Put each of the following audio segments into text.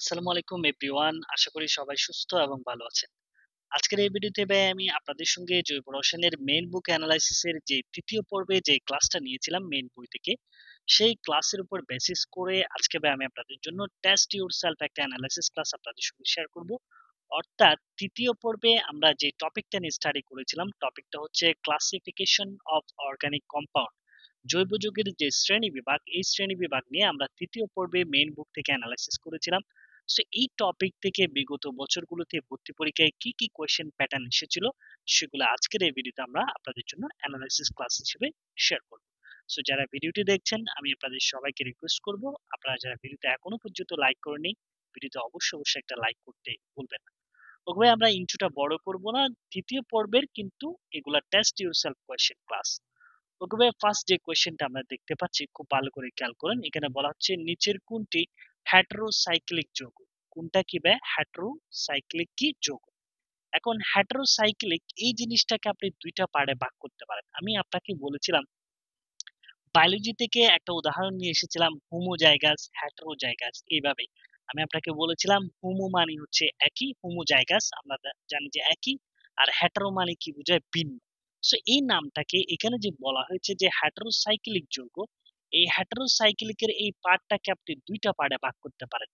আসসালামু আলাইকুম এভরিওয়ান আশা করি সবাই সুস্থ এবং ভালো আছেন আজকের এই ভিডিওতে ভাই আমি আপনাদের সঙ্গে জৈব রসায়নের মেইন বুক অ্যানালাইসিসের যে তৃতীয় পর্বে যে ক্লাসটা নিয়েছিলাম মেইন বই থেকে সেই ক্লাসের উপর বেসিস করে আজকে ভাই আমি আপনাদের জন্য টেস্ট ইউর সেলফ একটা অ্যানালাইসিস ক্লাস আপনাদের সঙ্গে শেয়ার করব অর্থাৎ তৃতীয় পর্বে আমরা যে টপিকটা নিয়ে স্টাডি করেছিলাম টপিকটা হচ্ছে ক্লাসিফিকেশন অফ অর্গানিক কম্পাউন্ড জৈব যুগের যে শ্রেণী বিভাগ এই শ্রেণী বিভাগ নিয়ে আমরা তৃতীয় পর্বে মেইন বুক থেকে অ্যানালাইসিস করেছিলাম সো এই টপিক থেকে বিগত বছরগুলোতে ভর্তি পরীক্ষায় কি কি কোয়েশ্চেন প্যাটার্ন এসেছিল সেগুলো আজকের এই ভিডিওতে আমরা আপনাদের জন্য অ্যানালাইসিস ক্লাস হিসেবে শেয়ার করব সো যারা ভিডিওটি দেখছেন আমি আপনাদের সবাইকে রিকোয়েস্ট করব আপনারা যারা ভিডিওতে এখনো পর্যন্ত লাইক করেনি ভিডিওতে অবশ্যই অবশ্যই একটা লাইক করতে ভুলবেন না ওকে ভাই আমরা ইন্ট্রোটা বড় করব না দ্বিতীয় পর্বের কিন্তু এগুলা test yourself question class okay ভাই ফার্স্ট যে কোয়েশ্চেনটা আমরা দেখতে পাচ্ছি খুব ভালো করে খেয়াল করেন এখানে বলা হচ্ছে নিচের কোনটি হ্যাট্রোসাইক্লিক যৌগ কোনটা কি ব্যয় হ্যাট্রোসাইক্লিক কি যৌগ এখন হ্যাট্রোসাইক্লিক এই জিনিসটাকে আপনি দুইটা পারে ভাগ করতে পারেন আমি আপনাকে বলেছিলাম বায়োলজি থেকে একটা উদাহরণ নিয়ে এসেছিলাম হোমো হ্যাট্রো জায়গাস এইভাবে আমি আপনাকে বলেছিলাম হোমো মানে হচ্ছে একই হোমো জায়গাস আমরা জানি যে একই আর হ্যাট্রো মানে কি বোঝায় ভিন্ন সো এই নামটাকে এখানে যে বলা হয়েছে যে হ্যাট্রোসাইক্লিক যৌগ এই সাইকেলিকের এই পার্টটাকে আপনি দুইটা পার্টে ভাগ করতে পারেন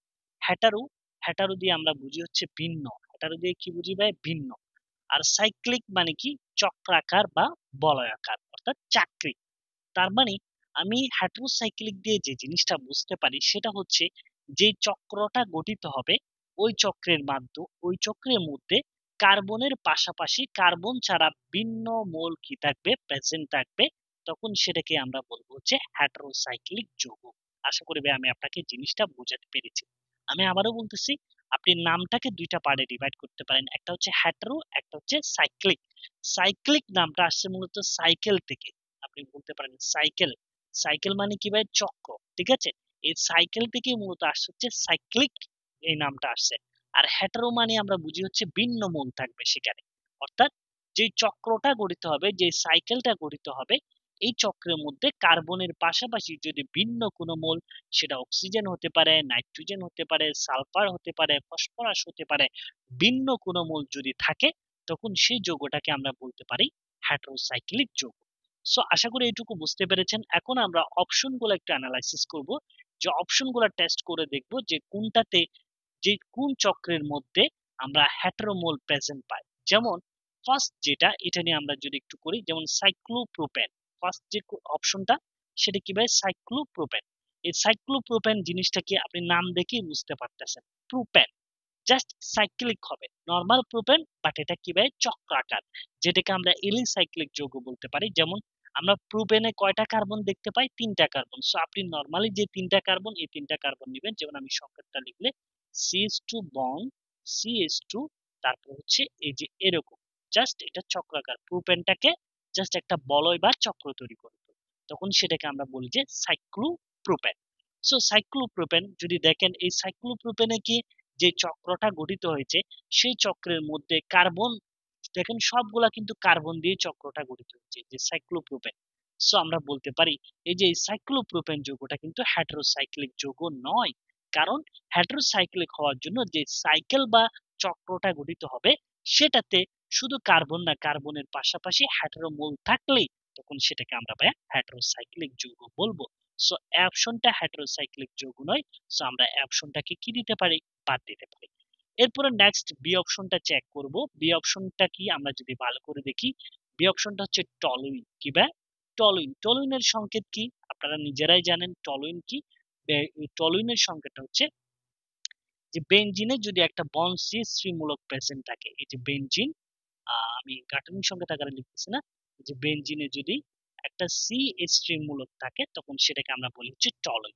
হ্যাটারো হ্যাটারো দিয়ে আমরা বুঝি হচ্ছে ভিন্ন হ্যাটারো দিয়ে কি বুঝি ভাই ভিন্ন আর সাইক্লিক মানে কি চক্রাকার বা বলয়াকার অর্থাৎ চাকরি তার মানে আমি সাইক্লিক দিয়ে যে জিনিসটা বুঝতে পারি সেটা হচ্ছে যে চক্রটা গঠিত হবে ওই চক্রের মাধ্যমে ওই চক্রের মধ্যে কার্বনের পাশাপাশি কার্বন ছাড়া ভিন্ন মৌল কি থাকবে প্রেজেন্ট থাকবে তখন সেটাকে আমরা বলবো যে হ্যাট্রোসাইক্লিক যৌগ আশা করি আমি আপনাকে জিনিসটা বোঝাতে পেরেছি আমি আবারও বলতেছি আপনি নামটাকে দুইটা পার্টে ডিভাইড করতে পারেন একটা হচ্ছে হ্যাট্রো একটা হচ্ছে সাইক্লিক সাইক্লিক নামটা আসছে মূলত সাইকেল থেকে আপনি বলতে পারেন সাইকেল সাইকেল মানে কি ভাই চক্র ঠিক আছে এই সাইকেল থেকে মূলত আসছে হচ্ছে সাইক্লিক এই নামটা আসছে আর হ্যাটারো মানে আমরা বুঝি হচ্ছে ভিন্ন মন থাকবে সেখানে অর্থাৎ যে চক্রটা গঠিত হবে যে সাইকেলটা গঠিত হবে এই চক্রের মধ্যে কার্বনের পাশাপাশি যদি ভিন্ন কোনো মূল সেটা অক্সিজেন হতে পারে নাইট্রোজেন হতে পারে সালফার হতে পারে ফসফরাস হতে পারে ভিন্ন কোনো মূল যদি থাকে তখন সেই যৌগটাকে আমরা বলতে পারি হ্যাট্রোসাইক্লিক যৌগ সো আশা করি এইটুকু বুঝতে পেরেছেন এখন আমরা অপশনগুলো একটু অ্যানালাইসিস করব যে অপশনগুলো টেস্ট করে দেখব যে কোনটাতে যে কোন চক্রের মধ্যে আমরা হ্যাট্রোমোল প্রেজেন্ট পাই যেমন ফার্স্ট যেটা এটা নিয়ে আমরা যদি একটু করি যেমন সাইক্লোপ্রোপেন ফার্স্ট যে অপশনটা সেটা কি ভাই সাইক্লোপ্রোপেন এই সাইক্লোপ্রোপেন কি আপনি নাম দেখেই বুঝতে পারতেছেন প্রোপেন জাস্ট সাইক্লিক হবে নর্মাল প্রোপেন বাট এটা কি ভাই চক্রাকার যেটাকে আমরা এলিসাইক্লিক যৌগ বলতে পারি যেমন আমরা প্রোপেনে কয়টা কার্বন দেখতে পাই তিনটা কার্বন সো আপনি নর্মালি যে তিনটা কার্বন এই তিনটা কার্বন নেবেন যেমন আমি সংকেতটা লিখলে সিএস টু বং সিএস টু তারপর হচ্ছে এই যে এরকম জাস্ট এটা চক্রাকার প্রোপেনটাকে জাস্ট একটা বলয় বা চক্র তৈরি করত তখন সেটাকে আমরা বলি যে সাইক্লোপ্রোপেন সো সাইক্লোপ্রোপেন যদি দেখেন এই সাইক্লোপ্রোপেনে কি যে চক্রটা গঠিত হয়েছে সেই চক্রের মধ্যে কার্বন দেখেন সবগুলা কিন্তু কার্বন দিয়ে চক্রটা গঠিত হয়েছে যে সাইক্লোপ্রোপেন সো আমরা বলতে পারি এই যে সাইক্লোপ্রোপেন যৌগটা কিন্তু হ্যাট্রোসাইক্লিক যৌগ নয় কারণ হ্যাট্রোসাইক্লিক হওয়ার জন্য যে সাইকেল বা চক্রটা গঠিত হবে সেটাতে শুধু কার্বন না কার্বনের পাশাপাশি হাইড্রো মূল থাকলে তখন সেটাকে আমরা ভাইয়া হাইড্রোসাইক্লিক যৌগ বলবো সো অ্যাপশনটা হাইড্রোসাইক্লিক যৌগ নয় সো আমরা অ্যাপশনটাকে কি দিতে পারি বাদ দিতে পারি এরপরে নেক্সট বি অপশনটা চেক করব বি অপশনটা কি আমরা যদি ভালো করে দেখি বি অপশনটা হচ্ছে টলুইন কি বা টলুইন টলুইনের সংকেত কি আপনারা নিজেরাই জানেন টলুইন কি টলুইনের সংকেতটা হচ্ছে যে বেনজিনে যদি একটা বন সি শ্রীমূলক প্রেজেন্ট থাকে এই যে বেনজিন আমি গার্টেনিং সংখ্যাটা আকারে লিখতেছি না যে বেঞ্জিনে যদি একটা সি স্ট্রিম মূলক থাকে তখন সেটাকে আমরা বলি হচ্ছে টলন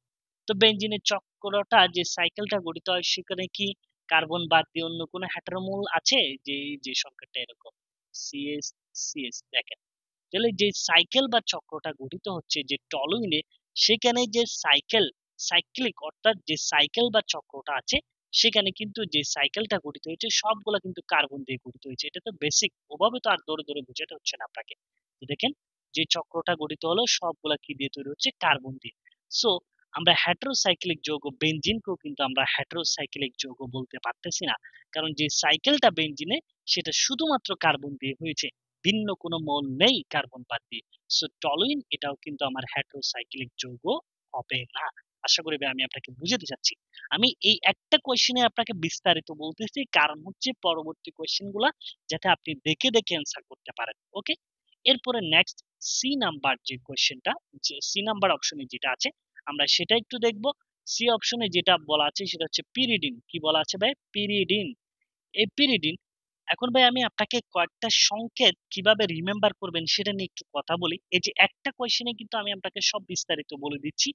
তো বেঞ্জিনের চক্রটা যে সাইকেলটা গঠিত হয় সেখানে কি কার্বন বাদ দিয়ে অন্য কোনো হ্যাটারমূল আছে যে যে সংখ্যাটা এরকম সিএস সিএস দেখেন তাহলে যে সাইকেল বা চক্রটা গঠিত হচ্ছে যে টলুইনে সেখানে যে সাইকেল সাইক্লিক অর্থাৎ যে সাইকেল বা চক্রটা আছে সেখানে কিন্তু যে সাইকেলটা গঠিত হয়েছে সবগুলো কিন্তু কার্বন দিয়ে গঠিত হয়েছে এটা তো বেসিক ওভাবে তো আর দৌড়ে দৌড়ে বোঝাতে হচ্ছে না আপনাকে দেখেন যে চক্রটা গঠিত হলো সবগুলা কি দিয়ে তৈরি হচ্ছে কার্বন দিয়ে সো আমরা হ্যাট্রোসাইক্লিক যৌগ বেঞ্জিনকেও কিন্তু আমরা হ্যাট্রোসাইক্লিক যৌগ বলতে পারতেছি না কারণ যে সাইকেলটা বেঞ্জিনে সেটা শুধুমাত্র কার্বন দিয়ে হয়েছে ভিন্ন কোনো মৌল নেই কার্বন বাদ দিয়ে সো টলুইন এটাও কিন্তু আমার হ্যাট্রোসাইক্লিক যৌগ হবে না আশা করি আমি আপনাকে বুঝাতে চাচ্ছি আমি এই একটা কোয়েশ্চেনে আপনাকে বিস্তারিত বলতেছি কারণ হচ্ছে পরবর্তী কোয়েশ্চেন গুলা যাতে আপনি দেখে দেখে অ্যান্সার করতে পারেন ওকে এরপরে নেক্সট সি নাম্বার যে কোয়েশ্চেনটা সি নাম্বার অপশনে যেটা আছে আমরা সেটা একটু দেখব সি অপশনে যেটা বলা আছে সেটা হচ্ছে পিরিডিন কি বলা আছে ভাই পিরিডিন এই পিরিডিন এখন ভাই আমি আপনাকে কয়েকটা সংকেত কিভাবে রিমেম্বার করবেন সেটা নিয়ে একটু কথা বলি এই যে একটা কোয়েশ্চেনে কিন্তু আমি আপনাকে সব বিস্তারিত বলে দিচ্ছি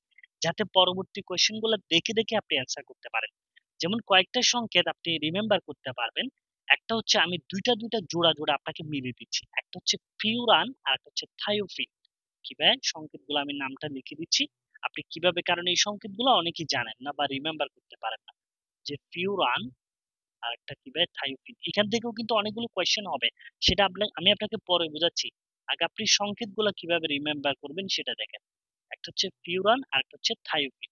যাতে পরবর্তী কোয়েশ্চেনগুলো দেখে দেখে আপনি অ্যান্সার করতে পারেন যেমন কয়েকটা সংকেত আপনি রিমেম্বার করতে পারবেন একটা হচ্ছে আমি দুইটা দুইটা জোড়া জোড়া আপনাকে মিলিয়ে দিচ্ছি একটা হচ্ছে ফিউরান আর একটা হচ্ছে থায়োফিন কিভাবে সংকেতগুলো আমি নামটা লিখে দিচ্ছি আপনি কিভাবে কারণ এই সংকেতগুলো অনেকেই জানেন না বা রিমেম্বার করতে পারেন না যে ফিউরান আর একটা কিভাবে থায়োফিন এখান থেকেও কিন্তু অনেকগুলো কোয়েশ্চেন হবে সেটা আমি আপনাকে পরে বোঝাচ্ছি আগে আপনি সংকেতগুলো কিভাবে রিমেম্বার করবেন সেটা দেখেন একটা হচ্ছে পিউরান আর একটা হচ্ছে থায়োকিন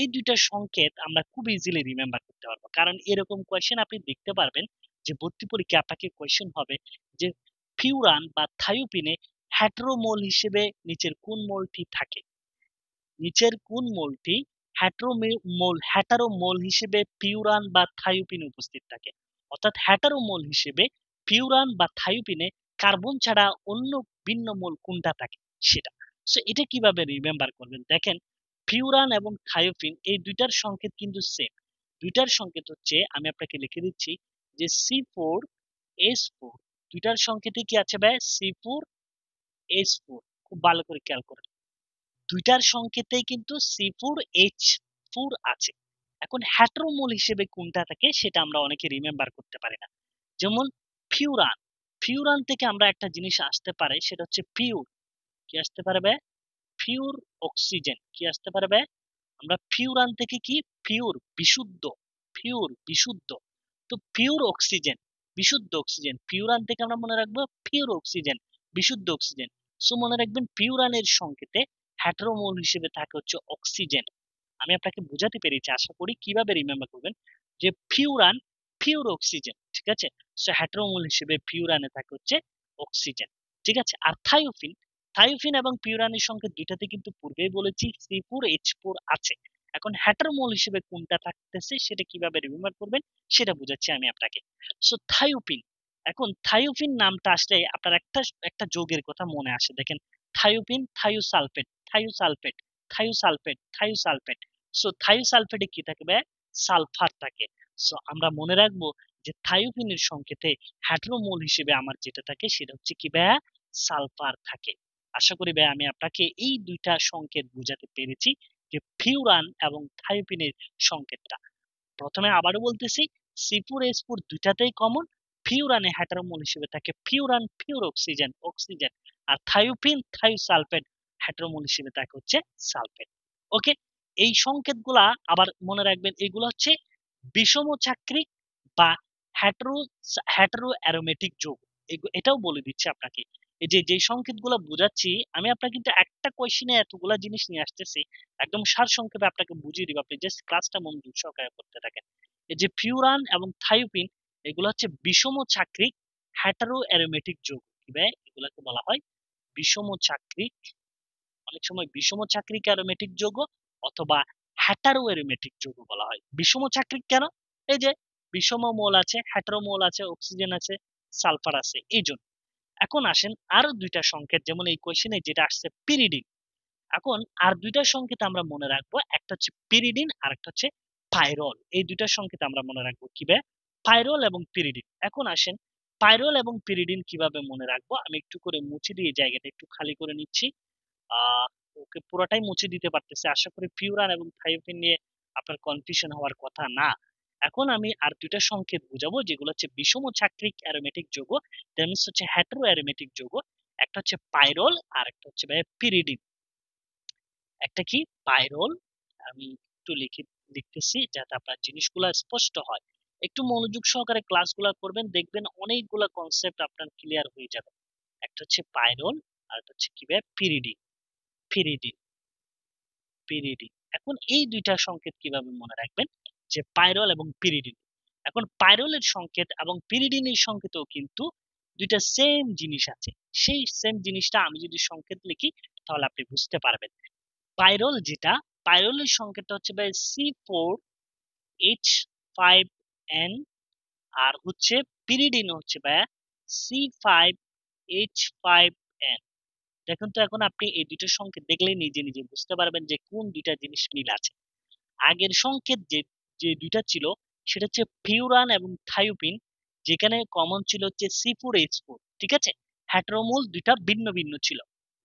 এই দুইটা সংকেত আমরা খুব ইজিলি রিমেম্বার করতে পারবো কারণ এরকম কোয়েশ্চেন আপনি দেখতে পারবেন যে ভর্তি পরীক্ষায় আপনাকে কোয়েশ্চেন হবে যে ফিউরান বা থায়োপিনে হ্যাট্রোমোল হিসেবে নিচের কোন মোলটি থাকে নিচের কোন মোলটি হ্যাট্রোমোল হ্যাটারোমোল হিসেবে পিউরান বা থায়োপিনে উপস্থিত থাকে অর্থাৎ হ্যাটারোমোল হিসেবে পিউরান বা থায়োপিনে কার্বন ছাড়া অন্য ভিন্ন মোল কোনটা থাকে সেটা সো এটা কিভাবে রিমেম্বার করবেন দেখেন ফিউরান এবং থায়োফিন এই দুইটার সংকেত কিন্তু সেম দুইটার সংকেত হচ্ছে আমি আপনাকে লিখে দিচ্ছি যে সি ফোর এস ফোর দুইটার সংকেতে কি আছে ভাই সি ফোর এস ফোর খুব ভালো করে খেয়াল করেন দুইটার সংকেতে কিন্তু সি ফোর এইচ ফোর আছে এখন হ্যাট্রোমোল হিসেবে কোনটা থাকে সেটা আমরা অনেকে রিমেম্বার করতে পারি না যেমন ফিউরান ফিউরান থেকে আমরা একটা জিনিস আসতে পারে সেটা হচ্ছে পিউর কি আসতে পারবে পিওর অক্সিজেন কি আসতে পারবে আমরা পিউরান থেকে কি পিওর বিশুদ্ধ পিওর বিশুদ্ধ তো পিওর অক্সিজেন বিশুদ্ধ অক্সিজেন পিউরান থেকে আমরা মনে রাখবো পিওর অক্সিজেন বিশুদ্ধ অক্সিজেন সো মনে রাখবেন পিউরানের সংকেতে হ্যাট্রোমোল হিসেবে থাকে হচ্ছে অক্সিজেন আমি আপনাকে বোঝাতে পেরেছি আশা করি কিভাবে রিমেম্বার করবেন যে পিউরান পিওর অক্সিজেন ঠিক আছে সো হ্যাট্রোমোল হিসেবে পিউরানে থাকে হচ্ছে অক্সিজেন ঠিক আছে আর থায়োফিন থাইফিন এবং পিউরানের সংখ্যা দুইটাতে কিন্তু পূর্বেই বলেছি সি ফোর এইচ ফোর আছে এখন হ্যাটার মোল হিসেবে কোনটা থাকতেছে সেটা কিভাবে রিমেম্বার করবেন সেটা বুঝাচ্ছি আমি আপনাকে সো থাইওপিন এখন থাইওপিন নামটা আসলে আপনার একটা একটা যোগের কথা মনে আসে দেখেন থাইওপিন থাইওসালফেট থাইওসালফেট থাইওসালফেট থাইওসালফেট সো থাইওসালফেটে কি থাকবে সালফার থাকে সো আমরা মনে রাখবো যে থাইওপিনের সংকেতে হ্যাটারোমোল হিসেবে আমার যেটা থাকে সেটা হচ্ছে কি ব্যা সালফার থাকে আশা করি ভাই আমি আপনাকে এই দুইটা সংকেত বুঝাতে পেরেছি যে ফিউরান এবং থাইপিনের সংকেতটা প্রথমে আবারও বলতেছি সিপুর এসপুর দুইটাতেই কমন ফিউরানে হ্যাটারমোল হিসেবে থাকে ফিউরান ফিউর অক্সিজেন অক্সিজেন আর থাইওপিন থাইওসালফেট হ্যাটারমোল হিসেবে থাকে হচ্ছে সালফেট ওকে এই সংকেতগুলা আবার মনে রাখবেন এগুলো হচ্ছে বিষম চাকরিক বা হ্যাটারো হ্যাটারো অ্যারোমেটিক যৌগ এটাও বলে দিচ্ছে আপনাকে এই যে যেই সংকেতগুলো বুঝাচ্ছি আমি আপনার কিন্তু একটা কোয়েশ্চেনে এতগুলো জিনিস নিয়ে আসতেছি একদম সার সংক্ষেপে আপনাকে বুঝিয়ে দিব আপনি জাস্ট ক্লাসটা মনোযোগ সহকারে করতে থাকেন এই যে ফিউরান এবং থাইওপিন এগুলো হচ্ছে বিষম চাকরিক হ্যাটারো অ্যারোমেটিক যৌগ কি ভাই এগুলোকে বলা হয় বিষম চাকরিক অনেক সময় বিষম চাকরিক অ্যারোমেটিক যৌগ অথবা হ্যাটারো অ্যারোমেটিক যৌগ বলা হয় বিষম চাকরিক কেন এই যে বিষম মৌল আছে হ্যাটারো মৌল আছে অক্সিজেন আছে সালফার আছে এই জন্য এখন আসেন আরো দুইটা সংকেত যেমন এই কোয়েশনে যেটা আসছে পিরিডিন এখন আর দুইটা সংকেত আমরা মনে রাখবো একটা হচ্ছে পিরিডিন আর একটা হচ্ছে পাইরল এই দুইটা সংকেত আমরা মনে রাখবো কিভাবে পাইরল এবং পিরিডিন এখন আসেন পাইরল এবং পিরিডিন কিভাবে মনে রাখবো আমি একটু করে মুছে দিয়ে জায়গাটা একটু খালি করে নিচ্ছি ওকে পুরোটাই মুছে দিতে পারতেছে আশা করি পিউরান এবং থাইওপিন নিয়ে আপনার কনফিউশন হওয়ার কথা না এখন আমি আর দুইটা সংকেত বুঝাবো যেগুলো হচ্ছে বিষম চাকরিক অ্যারোমেটিক যৌগ তেমনি হচ্ছে হ্যাট্রো অ্যারোমেটিক যৌগ একটা হচ্ছে পাইরোল আর একটা হচ্ছে ভাই পিরিডিন একটা কি পাইরোল আমি একটু লিখে লিখতেছি যাতে আপনার জিনিসগুলো স্পষ্ট হয় একটু মনোযোগ সহকারে ক্লাসগুলো করবেন দেখবেন অনেকগুলো কনসেপ্ট আপনার ক্লিয়ার হয়ে যাবে একটা হচ্ছে পাইরোল আর একটা হচ্ছে কি ভাই পিরিডিন পিরিডিন পিরিডিন এখন এই দুইটা সংকেত কিভাবে মনে রাখবেন যে পাইরল এবং পিরিডিন এখন পাইরলের সংকেত এবং পিরিডিনের সংকেতেও কিন্তু দুইটা সেম জিনিস আছে সেই সেম জিনিসটা আমি যদি সংকেত লিখি তাহলে আপনি বুঝতে পারবেন পাইরল যেটা পাইরলের সংকেতটা হচ্ছে ভাই C four H five N আর হচ্ছে পিরিডিন হচ্ছে ভাই C five H five N দেখুন তো এখন আপনি এই দুটো সংকেত দেখলে নিজে নিজে বুঝতে পারবেন যে কোন দুইটা জিনিস মিল আছে আগের সংকেত যে যে দুইটা ছিল সেটা হচ্ছে ফিউরান এবং থাইওপিন যেখানে কমন ছিল হচ্ছে সি ফোর এইচ ফোর ঠিক আছে হ্যাট্রোমুল দুইটা ভিন্ন ভিন্ন ছিল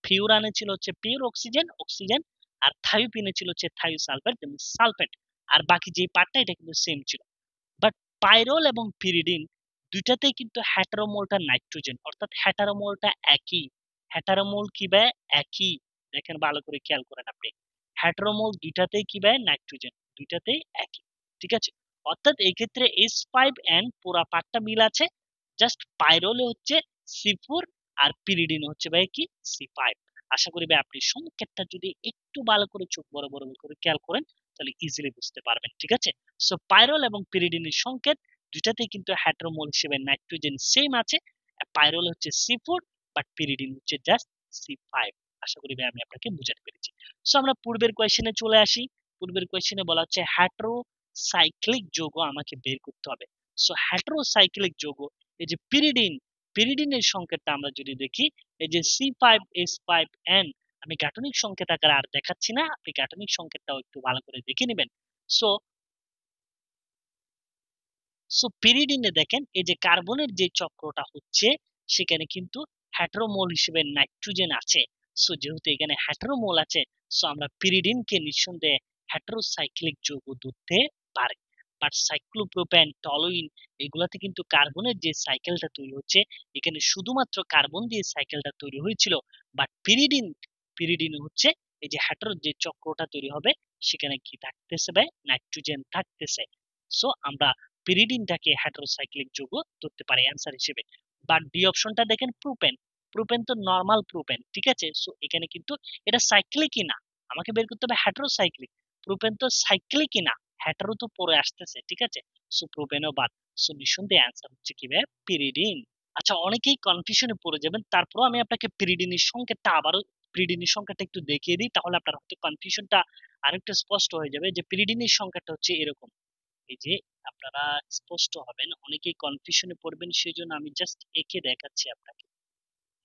ফিউরানে ছিল হচ্ছে পিওর অক্সিজেন অক্সিজেন আর থাইওপিনে ছিল হচ্ছে থাইও সালফেট এবং সালফেট আর বাকি যে পার্টটা এটা কিন্তু সেম ছিল বাট পাইরোল এবং পিরিডিন দুইটাতেই কিন্তু হ্যাটারোমোলটা নাইট্রোজেন অর্থাৎ হ্যাটারোমোলটা একই হ্যাটারোমোল কি ব্যয় একই দেখেন ভালো করে খেয়াল করেন আপনি হ্যাটারোমোল দুইটাতেই কি ব্যয় নাইট্রোজেন দুইটাতেই একই ঠিক আছে অর্থাৎ এই ক্ষেত্রে এস ফাইভ এন্ড পুরা পাটটা মিল আছে জাস্ট পাইরোলে হচ্ছে সি ফোর আর পিরিডিন হচ্ছে ভাই কি সি ফাইভ আশা করি ভাই আপনি সংকেতটা যদি একটু ভালো করে চোখ বড় বড় করে খেয়াল করেন তাহলে ইজিলি বুঝতে পারবেন ঠিক আছে সো পাইরোল এবং পিরিডিনের সংকেত দুটাতেই কিন্তু হ্যাট্রোমোল হিসেবে নাইট্রোজেন সেম আছে পাইরোল হচ্ছে সি ফোর বাট পিরিডিন হচ্ছে জাস্ট সি ফাইভ আশা করি ভাই আমি আপনাকে বুঝাতে পেরেছি সো আমরা পূর্বের কোয়েশনে চলে আসি পূর্বের কোয়েশনে বলা হচ্ছে হ্যাট্রো সাইক্লিক যৌগ আমাকে বের করতে হবে সো হ্যাট্রোসাইক্লিক যৌগ এই যে পিরিডিন পিরিডিনের সংকেতটা আমরা যদি দেখি এই যে C five S five N আমি গাঠনিক সংকেত আকারে আর দেখাচ্ছি না আপনি গাঠনিক সংকেতটাও একটু ভালো করে দেখে নেবেন সো সো পিরিডিনে দেখেন এই যে কার্বনের যে চক্রটা হচ্ছে সেখানে কিন্তু হ্যাট্রোমোল হিসেবে নাইট্রোজেন আছে সো যেহেতু এখানে হ্যাট্রোমোল আছে সো আমরা পিরিডিনকে নিঃসন্দেহে হ্যাট্রোসাইক্লিক যৌগ ধরতে পার্ক বাট সাইক্লোপ্রোপেন টলোইন এগুলাতে কিন্তু কার্বনের যে সাইকেলটা তৈরি হচ্ছে এখানে শুধুমাত্র কার্বন দিয়ে সাইকেলটা তৈরি হয়েছিল বাট পিরিডিন পিরিডিন হচ্ছে এই যে হ্যাটার যে চক্রটা তৈরি হবে সেখানে কি থাকতেছে ভাই নাইট্রোজেন থাকতেছে সো আমরা পিরিডিনটাকে হ্যাটারোসাইক্লিক যৌগ ধরতে পারি অ্যান্সার হিসেবে বাট ডি অপশনটা দেখেন প্রোপেন প্রোপেন তো নর্মাল প্রোপেন ঠিক আছে সো এখানে কিন্তু এটা সাইক্লিকই না আমাকে বের করতে হবে হ্যাটারোসাইক্লিক প্রোপেন তো সাইক্লিকই না হ্যাটারও তো পরে আসতেছে ঠিক আছে সো প্রোপেনও বাদ সো নিঃসন্দেহে অ্যান্সার হচ্ছে কি ভাই পিরিডিন আচ্ছা অনেকেই কনফিউশনে পড়ে যাবেন তারপরও আমি আপনাকে পিরিডিনের সংকেতটা আবারও পিরিডিনের সংখ্যাটা একটু দেখিয়ে দিই তাহলে আপনার হয়তো কনফিউশনটা আরেকটা স্পষ্ট হয়ে যাবে যে পিরিডিনের সংখ্যাটা হচ্ছে এরকম এই যে আপনারা স্পষ্ট হবেন অনেকেই কনফিউশনে পড়বেন সেই জন্য আমি জাস্ট একে দেখাচ্ছি আপনাকে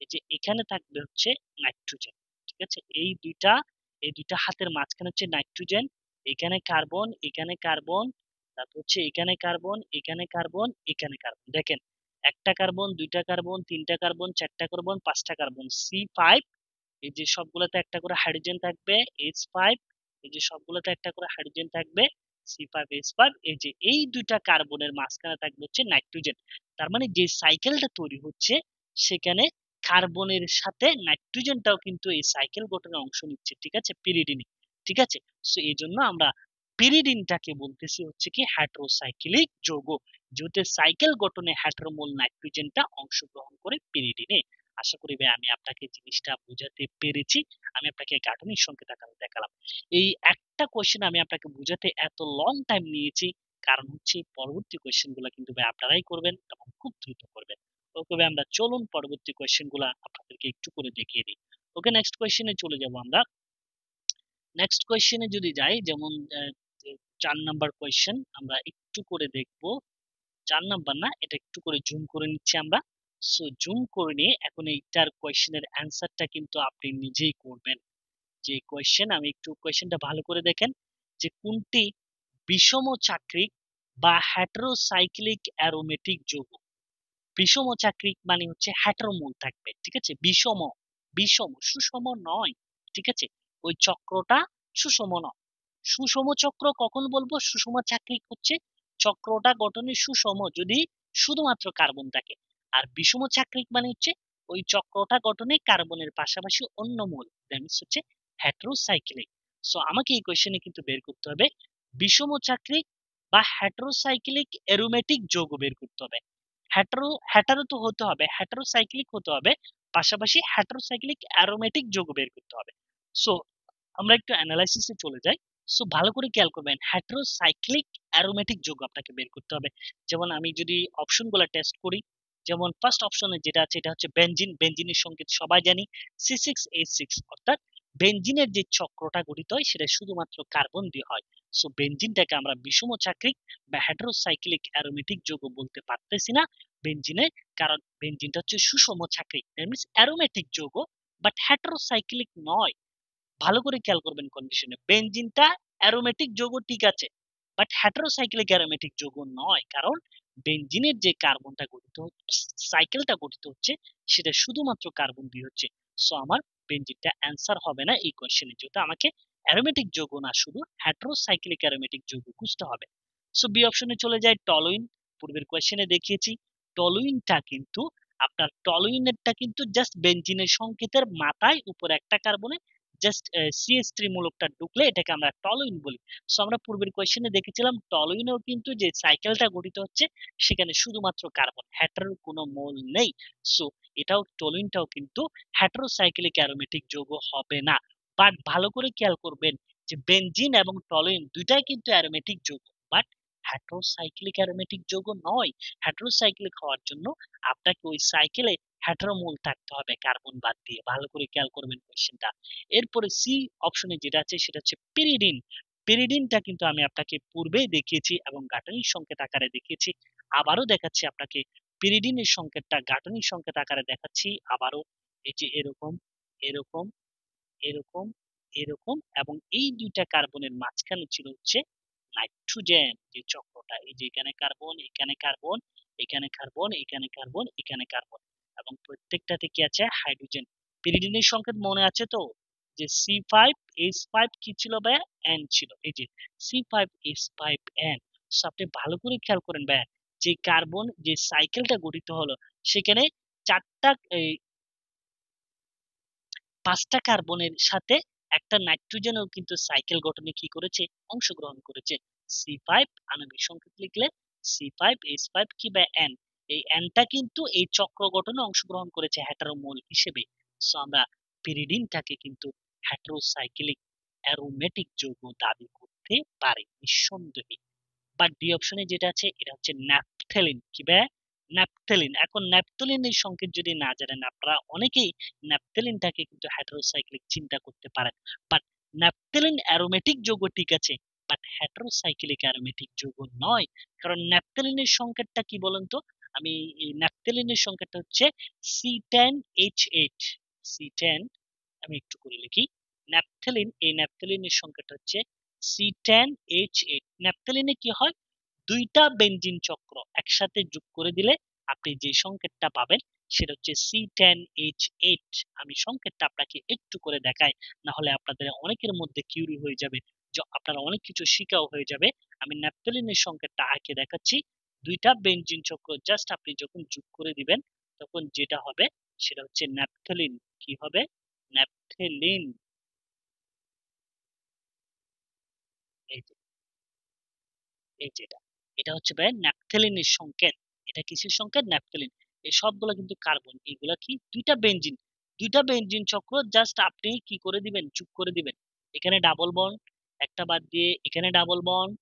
এই যে এখানে থাকবে হচ্ছে নাইট্রোজেন ঠিক আছে এই দুইটা এই দুইটা হাতের মাঝখানে হচ্ছে নাইট্রোজেন এখানে কার্বন এখানে কার্বন তারপর হচ্ছে এখানে কার্বন এখানে কার্বন এখানে কার্বন দেখেন একটা কার্বন দুইটা কার্বন তিনটা কার্বন চারটা কার্বন পাঁচটা কার্বন সি ফাইভ এই যে সবগুলোতে একটা করে হাইড্রোজেন থাকবে এইচ ফাইভ এই যে সবগুলোতে একটা করে হাইড্রোজেন থাকবে সি ফাইভ এইচ ফাইভ এই যে এই দুইটা কার্বনের মাঝখানে থাকবে হচ্ছে নাইট্রোজেন তার মানে যে সাইকেলটা তৈরি হচ্ছে সেখানে কার্বনের সাথে নাইট্রোজেনটাও কিন্তু এই সাইকেল গঠনে অংশ নিচ্ছে ঠিক আছে পিরিডিনে ঠিক আছে সো এই জন্য আমরা পিরিডিনটাকে বলতেছি হচ্ছে কি হাইড্রোসাইক্লিক যৌগ যেহেতু সাইকেল গঠনে হ্যাট্রোমোল নাইট্রোজেনটা অংশগ্রহণ করে পিরিডিনে আশা করি ভাই আমি আপনাকে জিনিসটা বুঝাতে পেরেছি আমি আপনাকে গাঠনিক সংকেত আকারে দেখালাম এই একটা কোয়েশ্চেন আমি আপনাকে বুঝাতে এত লং টাইম নিয়েছি কারণ হচ্ছে পরবর্তী কোয়েশ্চেনগুলো কিন্তু ভাই আপনারাই করবেন এবং খুব দ্রুত করবেন ওকে ভাই আমরা চলুন পরবর্তী কোয়েশ্চেনগুলো আপনাদেরকে একটু করে দেখিয়ে দিই ওকে নেক্সট কোয়েশ্চেনে চলে যাব আমরা নেক্সট কোয়েশ্চেনে যদি যাই যেমন চার নাম্বার কোয়েশ্চেন আমরা একটু করে দেখব চার নাম্বার না এটা একটু করে জুম করে নিচ্ছি আমরা সো জুম করে নিয়ে এখন এইটার কোয়েশ্চেনের অ্যান্সারটা কিন্তু আপনি নিজেই করবেন যে কোয়েশ্চেন আমি একটু কোয়েশ্চেনটা ভালো করে দেখেন যে কোনটি বিষম চাকরিক বা হ্যাট্রোসাইক্লিক অ্যারোমেটিক যৌগ বিষম চাকরিক মানে হচ্ছে হ্যাট্রোমোল থাকবে ঠিক আছে বিষম বিষম সুষম নয় ঠিক আছে ওই চক্রটা সুষম নয় সুষম চক্র কখন বলবো সুষম চাকরি হচ্ছে চক্রটা গঠনে সুষম যদি শুধুমাত্র কার্বন থাকে আর বিষম চাকরিক মানে হচ্ছে ওই চক্রটা গঠনে কার্বনের পাশাপাশি অন্য মূল দ্যাটস হচ্ছে হ্যাট্রোসাইক্লিক সো আমাকে এই কোয়েশ্চেনে কিন্তু বের করতে হবে বিষম চাকরিক বা হ্যাট্রোসাইক্লিক অ্যারোমেটিক যোগ বের করতে হবে হ্যাট্রো হ্যাটারো তো হতে হবে হ্যাট্রোসাইক্লিক হতে হবে পাশাপাশি হ্যাট্রোসাইক্লিক অ্যারোমেটিক যোগ বের করতে হবে সো আমরা একটু অ্যানালাইসিসে চলে যাই সো ভালো করে খেয়াল করবেন হ্যাট্রোসাইক্লিক অ্যারোমেটিক যোগ আপনাকে বের করতে হবে যেমন আমি যদি অপশনগুলো টেস্ট করি যেমন ফার্স্ট অপশনে যেটা আছে এটা হচ্ছে বেঞ্জিন বেঞ্জিনের সংকেত সবাই জানি সি সিক্স এইট সিক্স অর্থাৎ বেঞ্জিনের যে চক্রটা গঠিত হয় সেটা শুধুমাত্র কার্বন দিয়ে হয় সো বেঞ্জিনটাকে আমরা বিষম চাকরিক বা হ্যাড্রোসাইক্লিক অ্যারোমেটিক যোগ বলতে পারতেছি না বেঞ্জিনে কারণ বেঞ্জিনটা হচ্ছে সুষম চাকরিক দ্যাট মিনস অ্যারোমেটিক যৌগ বাট হ্যাড্রোসাইক্লিক নয় ভালো করে খেয়াল করবেন কন্ডিশনে বেঞ্জিনটা অ্যারোমেটিক যৌগ ঠিক আছে বাট হ্যাটারোসাইক্লিক অ্যারোমেটিক যৌগ নয় কারণ বেঞ্জিনের যে কার্বনটা গঠিত সাইকেলটা গঠিত হচ্ছে সেটা শুধুমাত্র কার্বন দিয়ে হচ্ছে সো আমার বেঞ্জিনটা অ্যান্সার হবে না এই কোয়েশ্চেনের যেহেতু আমাকে অ্যারোমেটিক যৌগ না শুধু হ্যাট্রোসাইক্লিক অ্যারোমেটিক যৌগ খুঁজতে হবে সো বি অপশনে চলে যায় টলুইন পূর্বের কোয়েশ্চেনে দেখিয়েছি টলুইনটা কিন্তু আপনার টলুইনেরটা কিন্তু জাস্ট বেঞ্জিনের সংকেতের মাথায় উপরে একটা কার্বনে জাস্ট সিএস থ্রি মূলকটা ঢুকলে এটাকে আমরা টলোইন বলি সো আমরা পূর্বের কোয়েশ্চেনে দেখেছিলাম টলোইনেও কিন্তু যে সাইকেলটা গঠিত হচ্ছে সেখানে শুধুমাত্র কার্বন হ্যাটারোর কোনো মূল নেই সো এটাও টলুইনটাও কিন্তু সাইকেলিক অ্যারোমেটিক যৌগ হবে না বাট ভালো করে খেয়াল করবেন যে বেনজিন এবং টলোইন দুইটাই কিন্তু অ্যারোমেটিক যৌগ বাট হ্যাট্রোসাইক্লিক অ্যারোমেটিক যৌগ নয় হ্যাট্রোসাইক্লিক হওয়ার জন্য আপনাকে ওই সাইকেলে মূল থাকতে হবে কার্বন বাদ দিয়ে ভালো করে খেয়াল করবেন কোয়েশ্চেনটা এরপরে সি অপশনে যেটা আছে সেটা হচ্ছে পেরিডিন পেরিডিনটা কিন্তু আমি আপনাকে পূর্বেই দেখিয়েছি এবং গাঠনিক সংকেত আকারে দেখিয়েছি আবারও দেখাচ্ছি আপনাকে পেরিডিনের সংকেতটা গাঠনিক সংকেত আকারে দেখাচ্ছি আবারও এই যে এরকম এরকম এরকম এরকম এবং এই দুইটা কার্বনের মাঝখানে ছিল হচ্ছে নাইট্রোজেন যে চক্রটা এই যে এখানে কার্বন এখানে কার্বন এখানে কার্বন এখানে কার্বন এখানে কার্বন এবং প্রত্যেকটাতে কি আছে হাইড্রোজেন পিরিডিনের সংকেত মনে আছে তো যে সি ফাইভ এস ফাইভ কি ছিল ভাই এন ছিল এই যে C five S five N আপনি ভালো করে খেয়াল করেন ভাই যে কার্বন যে সাইকেলটা গঠিত হলো সেখানে চারটা পাঁচটা কার্বনের সাথে একটা নাইট্রোজেনও কিন্তু সাইকেল গঠনে কি করেছে অংশগ্রহণ করেছে সি ফাইভ আণবিক সংকেত লিখলে সি ফাইভ এস ফাইভ কি বা এন এই অ্যান্টা কিন্তু এই চক্র গঠনে অংশগ্রহণ করেছে হ্যাটারো মূল হিসেবে সো আমরা পিরিডিনটাকে কিন্তু হ্যাটারোসাইক্লিক অ্যারোমেটিক যৌগ দাবি করতে পারে নিঃসন্দেহে বাট ডি অপশনে যেটা আছে এটা হচ্ছে ন্যাপথেলিন কি ব্যয় ন্যাপথেলিন এখন ন্যাপথেলিন এই সংকেত যদি না জানেন আপনারা অনেকেই ন্যাপথেলিনটাকে কিন্তু হ্যাটারোসাইক্লিক চিন্তা করতে পারেন বাট ন্যাপথেলিন অ্যারোমেটিক যৌগ ঠিক আছে বাট হ্যাটারোসাইক্লিক অ্যারোমেটিক যৌগ নয় কারণ ন্যাপথেলিনের সংকেতটা কি বলেন তো আমি ন্যাপথেলিনের সংখ্যাটা হচ্ছে C ten H eight C ten আমি একটু করে লিখি ন্যাপথেলিন এই ন্যাপথেলিনের সংখ্যাটা হচ্ছে সি টেন এইচ এইট ন্যাপথেলিনে কি হয় দুইটা বেঞ্জিন চক্র একসাথে যোগ করে দিলে আপনি যে সংকেতটা পাবেন সেটা হচ্ছে সি টেন এইচ এইট আমি সংকেতটা আপনাকে একটু করে দেখাই না হলে আপনাদের অনেকের মধ্যে কিউরি হয়ে যাবে আপনারা অনেক কিছু শিখাও হয়ে যাবে আমি ন্যাপথেলিনের সংকেতটা আঁকে দেখাচ্ছি দুইটা বেঞ্জিন চক্র জাস্ট আপনি যখন যোগ করে দিবেন তখন যেটা হবে সেটা হচ্ছে ন্যাপথেলিন কি হবে ন্যাপথেলিন এই যে এই যেটা এটা হচ্ছে ভাই ন্যাপথেলিনের সংকেত এটা কিসের সংকেত ন্যাপথেলিন এই সবগুলো কিন্তু কার্বন এগুলা কি দুইটা বেঞ্জিন দুইটা বেঞ্জিন চক্র জাস্ট আপনি কি করে দিবেন যোগ করে দিবেন এখানে ডাবল বন্ড একটা বাদ দিয়ে এখানে ডাবল বন্ড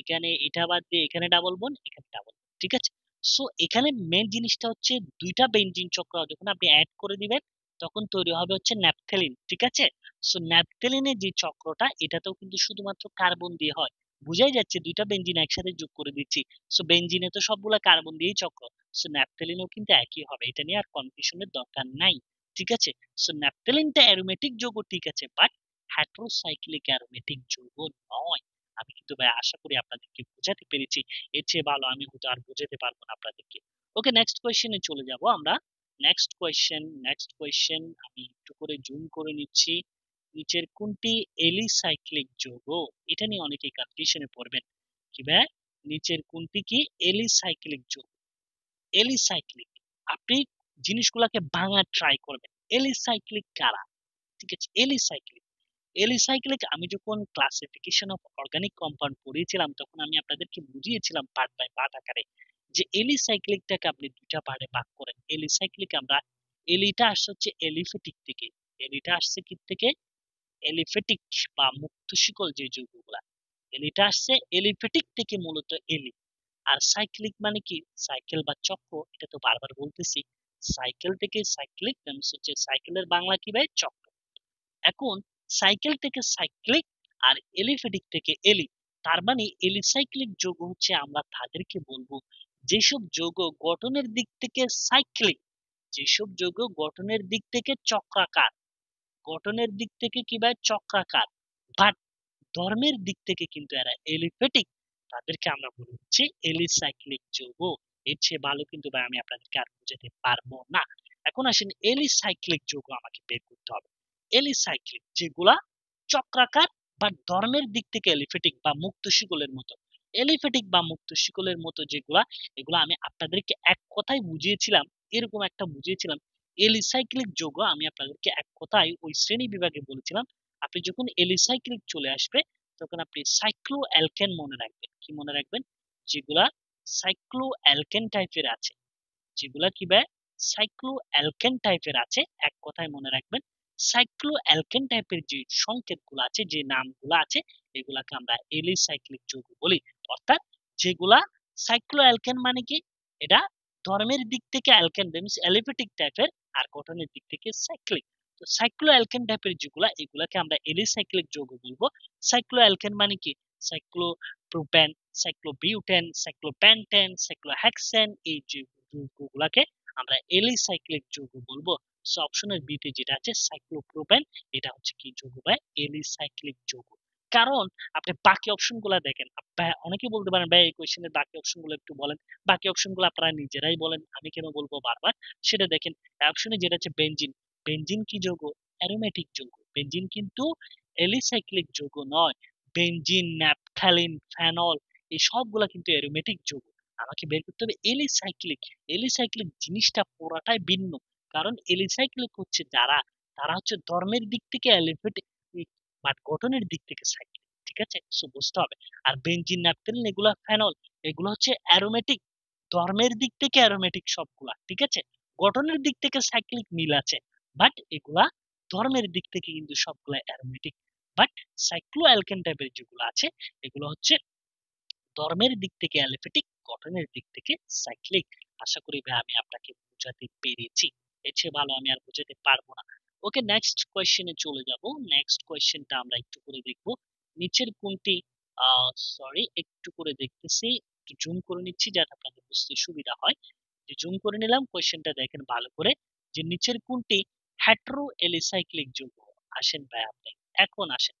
এখানে এটা বাদ দিয়ে এখানে ডাবল বন এখানে ডাবল ঠিক আছে সো এখানে মেন জিনিসটা হচ্ছে দুইটা বেঞ্জিন চক্র যখন আপনি অ্যাড করে দিবেন তখন তৈরি হবে হচ্ছে ন্যাপথেলিন ঠিক আছে সো ন্যাপথেলিনের যে চক্রটা এটাতেও কিন্তু শুধুমাত্র কার্বন দিয়ে হয় বুঝাই যাচ্ছে দুইটা বেঞ্জিন একসাথে যোগ করে দিচ্ছি সো বেঞ্জিনে তো সবগুলো কার্বন দিয়েই চক্র সো ন্যাপথেলিনও কিন্তু একই হবে এটা নিয়ে আর কনফিউশনের দরকার নাই ঠিক আছে সো ন্যাপথেলিনটা অ্যারোমেটিক যৌগ ঠিক আছে বাট হাইড্রোসাইক্লিক অ্যারোমেটিক যৌগ নয় আমি কিন্তু ভাই আশা করি আপনাদেরকে বোঝাতে পেরেছি এর চেয়ে ভালো আমি হয়তো আর বোঝাতে পারবো না আপনাদেরকে ওকে নেক্সট কোয়েশ্চেনে চলে যাব আমরা নেক্সট কোয়েশ্চেন নেক্সট কোয়েশ্চেন আমি একটু করে জুম করে নিচ্ছি নিচের কোনটি এলিসাইক্লিক যৌগ এটা নিয়ে অনেকে কনফিউশনে পড়বেন কি ভাই নিচের কোনটি কি এলিসাইক্লিক যৌগ এলিসাইক্লিক আপনি জিনিসগুলোকে ভাঙা ট্রাই করবেন এলিসাইক্লিক কারা ঠিক আছে এলিসাইক্লিক E এলিসাইক্লিক আমি যখন ক্লাসিফিকেশন অফ অর্গানিক কম্পাউন্ড পড়িয়েছিলাম তখন আমি আপনাদেরকে বুঝিয়েছিলাম পার্ট বাই পার্ট আকারে যে e এলিসাইক্লিকটাকে আপনি দুইটা পার্টে ভাগ করেন e এলিসাইক্লিক আমরা এলিটা আসছে হচ্ছে এলিফেটিক থেকে এলিটা আসছে কি থেকে এলিফেটিক বা মুক্ত শিকল যে যৌগগুলা এলিটা আসছে এলিফেটিক থেকে মূলত এলি আর সাইক্লিক মানে কি সাইকেল বা চক্র এটা তো বারবার বলতেছি সাইকেল থেকে সাইক্লিক হচ্ছে সাইকেলের বাংলা কি ভাই চক্র এখন সাইকেল থেকে সাইক্লিক আর এলিফেটিক থেকে এলি তার মানে এলিসাইক্লিক যৌগ হচ্ছে আমরা তাদেরকে বলবো যেসব যৌগ গঠনের দিক থেকে সাইক্লিক যেসব যৌগ গঠনের দিক থেকে চক্রাকার গঠনের দিক থেকে কিবা চক্রাকার বাট ধর্মের দিক থেকে কিন্তু এরা এলিফেটিক তাদেরকে আমরা বলি হচ্ছে এলিসাইক্লিক যৌগ এর চেয়ে ভালো কিন্তু ভাই আমি আপনাদেরকে আর বুঝাতে পারবো না এখন আসেন এলিসাইক্লিক যৌগ আমাকে বের করতে হবে এলিসাইক্লিক যেগুলা চক্রাকার বা ধর্মের দিক থেকে এলিফেটিক বা মুক্ত শিকলের মতো এলিফেটিক বা মুক্ত শিকলের মতো যেগুলা এগুলো আমি আপনাদেরকে এক কথায় বুঝিয়েছিলাম এরকম একটা বুঝিয়েছিলাম এলিসাইক্লিক যোগ আমি আপনাদেরকে এক কথায় ওই শ্রেণী বিভাগে বলেছিলাম আপনি যখন এলিসাইক্লিক চলে আসবে তখন আপনি সাইক্লো অ্যালকেন মনে রাখবেন কি মনে রাখবেন যেগুলা সাইক্লো অ্যালকেন টাইপের আছে যেগুলা কি ব্যয় সাইক্লো অ্যালকেন টাইপের আছে এক কথায় মনে রাখবেন সাইক্লোঅ্যালকেন টাইপের যে সংকেতগুলো আছে যে নামগুলো আছে এগুলাকে আমরা এলিসাইক্লিক যৌগ বলি অর্থাৎ যেগুলা সাইক্লোঅ্যালকেন মানে কি এটা ধর্মের দিক থেকে অ্যালকেন মিনস এলিফেটিক টাইপের আর গঠনের দিক থেকে সাইক্লিক তো সাইক্লোঅ্যালকেন টাইপের যেগুলা এগুলাকে আমরা এলিসাইক্লিক যৌগ বলবো সাইক্লোঅ্যালকেন মানে কি সাইক্লোপ্রোপেন সাইক্লোবিউটেন সাইক্লোপ্যান্টেন সাইক্লোহেক্সেন এই যে যৌগগুলাকে আমরা এলিসাইক্লিক যৌগ বলবো সো অপশনের বিতে যেটা আছে সাইক্লোপ্রোপেন এটা হচ্ছে কি যৌগ ভাই এলিসাইক্লিক যৌগ কারণ আপনি বাকি অপশনগুলো দেখেন অনেকে বলতে পারেন ভাই এই কোয়েশ্চেনের বাকি অপশনগুলো একটু বলেন বাকি অপশনগুলো আপনারা নিজেরাই বলেন আমি কেন বলবো বারবার সেটা দেখেন অপশনে যেটা আছে বেঞ্জিন বেঞ্জিন কি যৌগ অ্যারোমেটিক যৌগ বেঞ্জিন কিন্তু এলিসাইক্লিক যৌগ নয় বেঞ্জিন ন্যাপথালিন ফ্যানল এই সবগুলো কিন্তু অ্যারোমেটিক যৌগ আমাকে বের করতে হবে এলিসাইক্লিক এলিসাইক্লিক জিনিসটা পুরাটাই ভিন্ন কারণ এলিসাইকেল হচ্ছে যারা তারা হচ্ছে ধর্মের দিক থেকে এলিফেট বাট গঠনের দিক থেকে সাইকেল ঠিক আছে সো বুঝতে হবে আর বেঞ্জিন নাপতেলিন এগুলো ফেনল এগুলো হচ্ছে অ্যারোমেটিক ধর্মের দিক থেকে অ্যারোমেটিক সবগুলা ঠিক আছে গঠনের দিক থেকে সাইক্লিক মিল আছে বাট এগুলা ধর্মের দিক থেকে কিন্তু সবগুলা অ্যারোমেটিক বাট সাইক্লো অ্যালকেন টাইপের যেগুলো আছে এগুলো হচ্ছে ধর্মের দিক থেকে অ্যালিফেটিক গঠনের দিক থেকে সাইক্লিক আশা করি ভাই আমি আপনাকে বোঝাতে পেরেছি এর চেয়ে ভালো আমি আর বোঝাতে পারবো না ওকে নেক্সট কোয়েশ্চেনে চলে যাব নেক্সট কোয়েশ্চেনটা আমরা একটু করে দেখব নিচের কোনটি সরি একটু করে দেখতেছি একটু জুম করে নিচ্ছি যাতে আপনাদের বুঝতে সুবিধা হয় যে জুম করে নিলাম কোয়েশ্চেনটা দেখেন ভালো করে যে নিচের কোনটি হ্যাট্রো এলিসাইক্লিক যৌগ আসেন ভাই আপনি এখন আসেন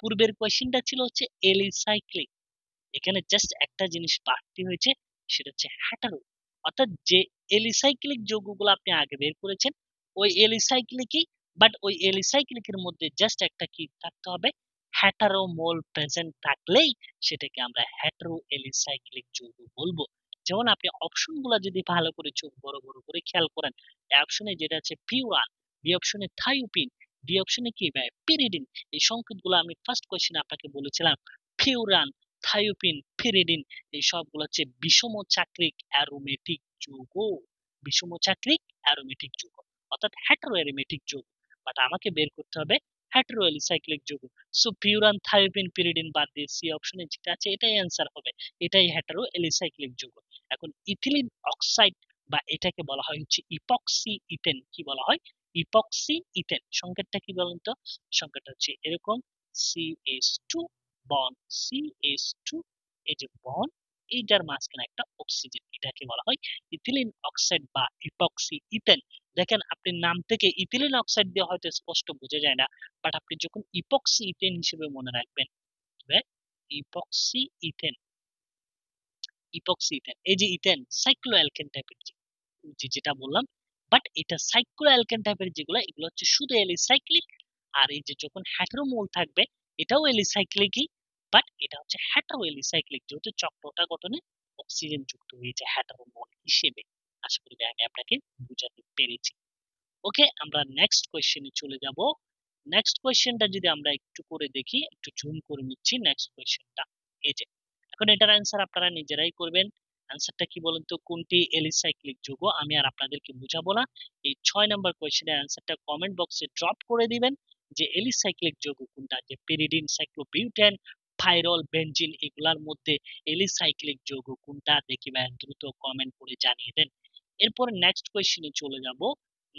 পূর্বের কোয়েশ্চেনটা ছিল হচ্ছে এলিসাইক্লিক এখানে জাস্ট একটা জিনিস বাড়তি হয়েছে সেটা হচ্ছে হ্যাটারো অর্থাৎ যে এলিসাইক্লিক যৌগগুলো আপনি আগে বের করেছেন ওই এলিসাইক্লিকই বাট ওই এলিসাইক্লিকের মধ্যে জাস্ট একটা কি থাকতে হবে হ্যাটারোমোল প্রেজেন্ট থাকলেই সেটাকে আমরা হ্যাটারো এলিসাইক্লিক যৌগ বলবো যেমন আপনি অপশনগুলো যদি ভালো করে চোখ বড় বড় করে খেয়াল করেন অপশনে যেটা আছে ওয়ান বি অপশনে থাইওপিন বি অপশনে কি ভাই মানে পিরিডিন এই সংকেতগুলো আমি ফার্স্ট কোয়েশ্চেন আপনাকে বলেছিলাম ফিউরান থায়োপিন পিরিডিন এই সবগুলো হচ্ছে বিষম চাকরিক অ্যারোমেটিক যৌগ বিষম চাকরিক অ্যারোমেটিক যৌগ অর্থাৎ অ্যারোমেটিক যৌগ বাট আমাকে বের করতে হবে অ্যালিসাইক্লিক যৌগ সো পিউরান থায়োপিন পিরিডিন বাদ দিয়ে সি অপশনে যেটা আছে এটাই অ্যান্সার হবে এটাই অ্যালিসাইক্লিক যৌগ এখন ইথিলিন অক্সাইড বা এটাকে বলা হয় হচ্ছে ইপক্সি ইথেন কি বলা হয় ইপক্সি ইথেন সংকেতটা কি বলেন তো সংকেতটা হচ্ছে এরকম টু বন সি এস টু এই যে বন্ড এইটার মাঝখানে একটা অক্সিজেন এটাকে বলা হয় ইথিলিন অক্সাইড বা ইপক্সি ইথেন দেখেন আপনি নাম থেকে ইথিলিন অক্সাইড দিয়ে হয়তো স্পষ্ট বুঝে যায় না বাট আপনি যখন ইপক্সি ইথেন হিসেবে মনে রাখবেন ইপক্সি ইথেন ইপক্সি ইথেন এই যে ইথেন সাইক্লো অ্যালকেন টাইপের যে যেটা বললাম বাট এটা সাইক্লো অ্যালকেন টাইপের যেগুলো এগুলো হচ্ছে শুধু এলিসাইক্লিক আর এই যে যখন হ্যাটেরোমোল থাকবে এটাও এলিসাইক্লিকই বাট এটা হচ্ছে হ্যাটারো এলিসাইক্লিক যেহেতু চক্রটা গঠনে অক্সিজেন যুক্ত হয়েছে হ্যাটারো মল হিসেবে আশা করি আমি আপনাকে বুঝাতে পেরেছি ওকে আমরা নেক্সট কোয়েশ্চেনে চলে যাব নেক্সট কোয়েশ্চেনটা যদি আমরা একটু করে দেখি একটু জুম করে নিচ্ছি নেক্সট কোয়েশ্চেনটা এই যে এখন এটার অ্যান্সার আপনারা নিজেরাই করবেন অ্যান্সারটা কি বলেন তো কোনটি এলিসাইক্লিক যুগ আমি আর আপনাদেরকে বুঝাবো না এই ছয় নম্বর কোয়েশ্চেনের অ্যান্সারটা কমেন্ট বক্সে ড্রপ করে দিবেন যে এলিসাইক্লিক যৌগ কোনটা যে পেরিডিন সাইক্লোবিউটেন ফাইরল বেঞ্জিন এগুলার মধ্যে এলিসাইক্লিক যৌগ কোনটা দেখি দ্রুত কমেন্ট করে জানিয়ে দেন এরপর নেক্সট কোয়েশ্চেনে চলে যাব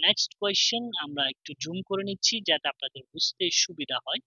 নেক্সট কোয়েশ্চেন আমরা একটু জুম করে নিচ্ছি যাতে আপনাদের বুঝতে সুবিধা হয়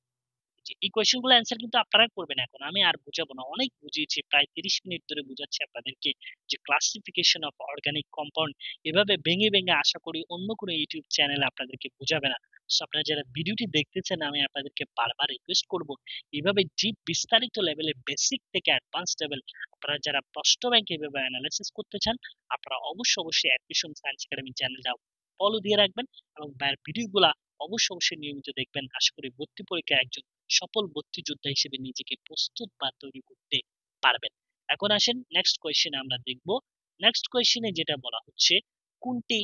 এই কোয়েশ্চেনগুলো অ্যান্সার কিন্তু আপনারা করবেন এখন আমি আর বুঝাবো না অনেক বুঝিয়েছি প্রায় তিরিশ মিনিট ধরে বুঝাচ্ছি আপনাদেরকে যে ক্লাসিফিকেশন অফ অর্গানিক কম্পাউন্ড এভাবে ভেঙে ভেঙে আশা করি অন্য কোনো ইউটিউব চ্যানেল আপনাদেরকে বুঝাবে না সো আপনারা যারা ভিডিওটি দেখতেছেন আমি আপনাদেরকে বারবার রিকোয়েস্ট করব এইভাবে ডিপ বিস্তারিত লেভেলে বেসিক থেকে অ্যাডভান্স লেভেল আপনারা যারা প্রশ্ন ব্যাংকে এভাবে অ্যানালাইসিস করতে চান আপনারা অবশ্যই অবশ্যই অ্যাডমিশন সায়েন্স একাডেমি চ্যানেলটা ফলো দিয়ে রাখবেন এবং বাইরের ভিডিওগুলা অবশ্যই অবশ্যই নিয়মিত দেখবেন আশা করি ভর্তি পরীক্ষায় একজন সফল ভর্তি যোদ্ধা হিসেবে নিজেকে প্রস্তুত বা তৈরি করতে পারবেন এখন আসেন নেক্সট কোয়েশ্চেনে আমরা দেখব নেক্সট কোয়েশ্চেনে যেটা বলা হচ্ছে কোনটি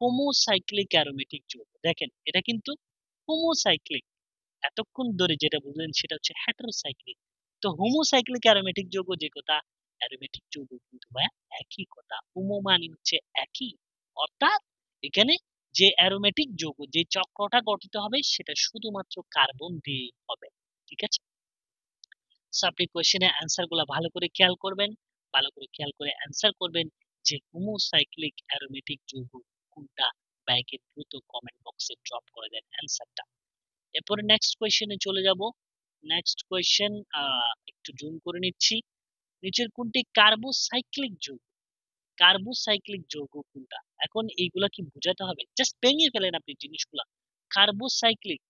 হোমোসাইক্লিক অ্যারোমেটিক যৌগ দেখেন এটা কিন্তু হোমোসাইক্লিক এতক্ষণ ধরে যেটা সেটা হচ্ছে হ্যাটারোসাইক্লিক তো হোমোসাইক্লিক অ্যারোমেটিক যৌগ যে কথা অ্যারোমেটিক যৌগ কিন্তু একই কথা মানে হচ্ছে একই অর্থাৎ এখানে যে অ্যারোমেটিক যৌগ যে চক্রটা গঠিত হবে সেটা শুধুমাত্র কার্বন দিয়ে হবে ঠিক আছে আপনি কোয়েশ্চেনের অ্যান্সার গুলা ভালো করে খেয়াল করবেন ভালো করে খেয়াল করে অ্যান্সার করবেন যে হোমোসাইক্লিক অ্যারোমেটিক যৌগ কোনটা বা একে দ্রুত কমেন্ট বক্সে ড্রপ করে দেন অ্যান্সারটা এরপরে নেক্সট কোয়েশ্চেনে চলে যাব নেক্সট কোয়েশ্চেন একটু জুম করে নিচ্ছি নিচের কোনটি কার্বোসাইক্লিক যৌগ কার্বোসাইক্লিক যৌগ কোনটা এখন এইগুলা কি বোঝাতে হবে জাস্ট ভেঙে ফেলেন আপনি জিনিসগুলো কার্বোসাইক্লিক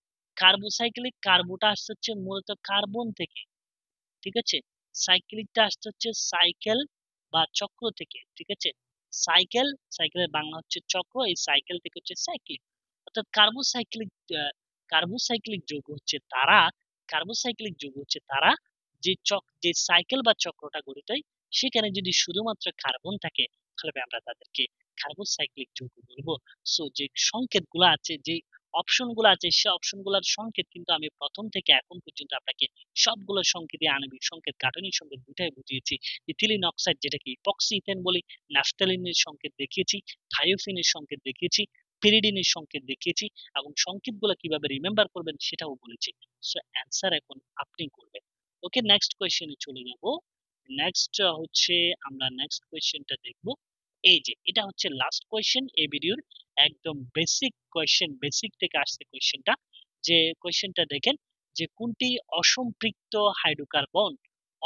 কার্বোসাইক্লিক কার্বোটা আসতে হচ্ছে মূলত কার্বন থেকে ঠিক আছে সাইক্লিকটা আসতে হচ্ছে সাইকেল বা চক্র থেকে ঠিক আছে সাইকেল সাইকেলের বাংলা হচ্ছে চক্র এই সাইকেল থেকে হচ্ছে সাইক্লিক অর্থাৎ কার্বোসাইক্লিক কার্বোসাইক্লিক যৌগ হচ্ছে তারা কার্বোসাইক্লিক যৌগ হচ্ছে তারা যে চক যে সাইকেল বা চক্রটা গঠিত সেখানে যদি শুধুমাত্র কার্বন থাকে তাহলে আমরা তাদেরকে কার্বোসাইক্লিক যৌগ বলবো সো যে সংকেতগুলো আছে যে অপশনগুলো আছে সে অপশনগুলোর সংকেত কিন্তু আমি প্রথম থেকে এখন পর্যন্ত আপনাকে সবগুলো সংকেত আণবিক সংকেত গাঠনিক সংকেত দুটাই বুঝিয়েছি ইথিলিন অক্সাইড যেটাকে ইপক্সি ইথেন বলি নাফতালিনের সংকেত দেখিয়েছি থায়োফিনের সংকেত দেখিয়েছি পেরিডিনের সংকেত দেখিয়েছি এবং সংকেতগুলো কিভাবে রিমেম্বার করবেন সেটাও বলেছি সো অ্যান্সার এখন আপনি করবেন ওকে নেক্সট কোয়েশ্চেনে চলে যাব নেক্সট হচ্ছে আমরা নেক্সট কোয়েশ্চেনটা দেখব এই যে এটা হচ্ছে লাস্ট কোয়েশ্চেন এই ভিডিওর একদম বেসিক কোয়েশ্চেন বেসিক থেকে আসছে কোয়েশ্চেনটা যে কোয়েশ্চেনটা দেখেন যে কোনটি অসম্পৃক্ত হাইড্রোকার্বন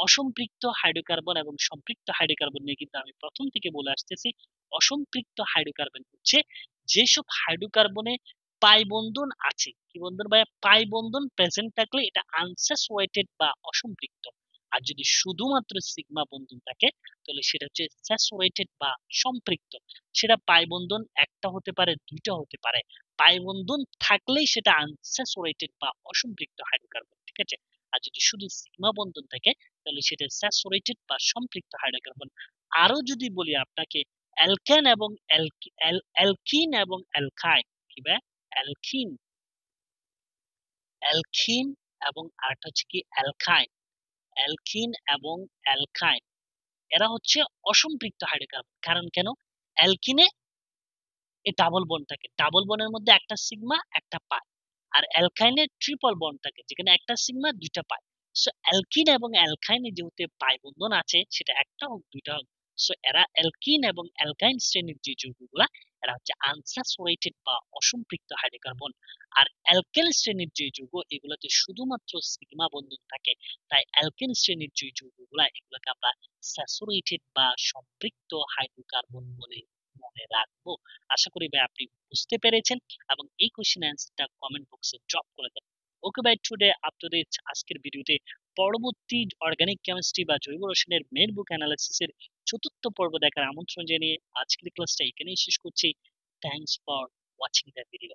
অসম্পৃক্ত হাইড্রোকার্বন এবং সম্পৃক্ত হাইড্রোকার্বন নিয়ে কিন্তু আমি প্রথম থেকে বলে আসতেছি অসম্পৃক্ত হাইড্রোকার্বন হচ্ছে যেসব হাইড্রোকার্বনে পাই বন্ধন আছে কি বন্ধন ভাইয়া পাই বন্ধন প্রেজেন্ট থাকলে এটা ওয়েটেড বা অসম্পৃক্ত আর যদি শুধুমাত্র সিগমা বন্ধন থাকে তাহলে সেটা হচ্ছে স্যাচুরেটেড বা সম্পৃক্ত সেটা পাই বন্ধন একটা হতে পারে দুইটা হতে পারে পাই বন্ধন থাকলেই সেটা আনস্যাচুরেটেড বা অসম্পৃক্ত হাইড্রোকার্বন ঠিক আছে আর যদি শুধু সিগমা বন্ধন থাকে তাহলে সেটা স্যাচুরেটেড বা সম্পৃক্ত হাইড্রোকার্বন আরো যদি বলি আপনাকে অ্যালকেন এবং অ্যালকিন এবং অ্যালকাইন কি বা অ্যালকিন অ্যালকিন এবং আরেকটা হচ্ছে কি অ্যালকাইন অ্যালকিন এবং অ্যালকাইন এরা হচ্ছে অসম্পৃক্ত হাইড্রোকার্বন কারণ কেন অ্যালকিনে এই ডাবল বন থাকে ডাবল বনের মধ্যে একটা সিগমা একটা পাই আর অ্যালকাইনে ট্রিপল বন থাকে যেখানে একটা সিগমা দুইটা পাই সো অ্যালকিন এবং অ্যালকাইনে যেহেতু পাই বন্ধন আছে সেটা একটা হোক দুইটা হোক সো এরা অ্যালকিন এবং অ্যালকাইন শ্রেণীর যে যৌগগুলো এরা হচ্ছে আনস্যাচুরেটেড বা অসম্পৃক্ত হাইড্রোকার্বন আর অ্যালকেল শ্রেণীর যে যৌগ এগুলোতে শুধুমাত্র সিগমা বন্ধন থাকে তাই অ্যালকেল শ্রেণীর যে যৌগগুলো এগুলোকে আমরা স্যাচুরেটেড বা সম্পৃক্ত হাইড্রোকার্বন বলে মনে রাখবো আশা করি ভাই আপনি বুঝতে পেরেছেন এবং এই কোশ্চেন অ্যান্সারটা কমেন্ট বক্সে ড্রপ করে দেন ওকে বাই টুডে আপনাদের আজকের ভিডিওতে পরবর্তী অর্গানিক কেমিস্ট্রি বা জৈব রসায়নের মেন বুক অ্যানালাইসিসের চতুর্থ পর্ব দেখার আমন্ত্রণ জানিয়ে আজকের ক্লাসটা এখানেই শেষ করছি thanks for watching the video